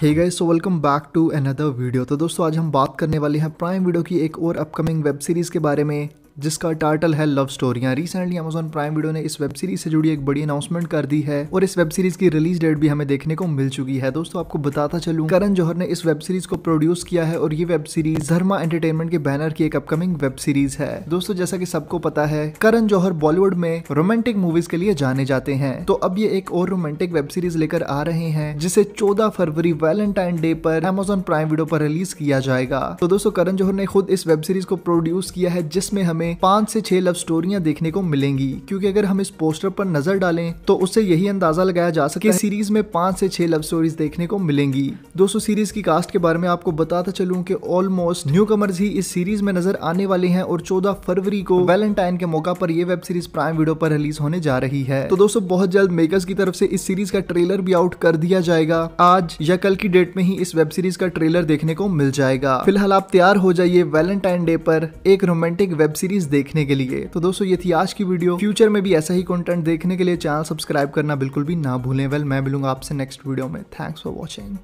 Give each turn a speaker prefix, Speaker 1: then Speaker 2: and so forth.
Speaker 1: hey guys so welcome back to another video तो दोस्तों आज हम बात करने वाले हैं प्राइम वीडियो की एक और अपकमिंग वेब सीरीज़ के बारे में जिसका टाइटल है Love Storiyaan recently Amazon Prime Video ने इस वेब सीरीज से जुड़ी एक बड़ी अनाउंसमेंट कर दी है और इस वेब सीरीज की रिलीज डेट भी हमें देखने को मिल चुकी है दोस्तों आपको बताता चलू करण जौहर ने इस वेब सीरीज को प्रोड्यूस किया है और ये वेब सीरीज धर्मा एंटरटेनमेंट के बैनर की एक अपकमिंग वेब सीरीज है दोस्तों जैसा की सबको पता है करण जौहर बॉलीवुड में रोमांटिक मूवीज के लिए जाने जाते हैं तो अब ये एक और रोमांटिक वेब सीरीज लेकर आ रहे हैं जिसे चौदह फरवरी वैलेंटाइन डे पर अमेजोन प्राइम वीडियो पर रिलीज किया जाएगा तो दोस्तों करण जौहर ने खुद इस वेब सीरीज को प्रोड्यूस किया है जिसमें हमें हमें पांच से छह लव स्टोरियां देखने को मिलेंगी क्योंकि अगर हम इस पोस्टर पर नजर डालें तो उससे यही अंदाजा लगाया जा सके सीरीज में पांच से छह लव स्टोरीज देखने को मिलेंगी दोस्तों सीरीज की कास्ट के बारे में आपको बताता चलूँ की ऑलमोस्ट न्यू कमर्स ही इस सीरीज में नजर आने वाले हैं और चौदह फरवरी को वैलेंटाइन के मौका पर यह वेब सीरीज प्राइम वीडियो पर रिलीज होने जा रही है तो दोस्तों बहुत जल्द मेकर्स की तरफ से इस सीरीज का ट्रेलर भी आउट कर दिया जाएगा आज या कल की डेट में ही इस वेब सीरीज का ट्रेलर देखने को मिल जाएगा फिलहाल आप तैयार हो जाइए वैलेंटाइन डे पर एक रोमांटिक वेब सीरीज सीरीज देखने के लिए तो दोस्तों ये थी आज की वीडियो फ्यूचर में भी ऐसा ही कंटेंट देखने के लिए चैनल सब्सक्राइब करना बिल्कुल भी ना भूलें वेल मैं मिलूंगा आपसे नेक्स्ट वीडियो में थैंक्स फॉर
Speaker 2: वॉचिंग